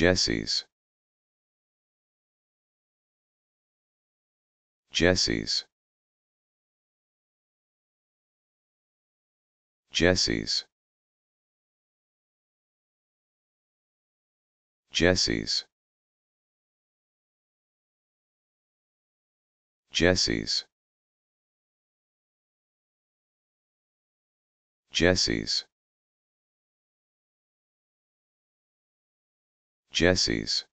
Jessies. Jessies. Jessies. Jessies. Jessies. Jessies. Jesse's.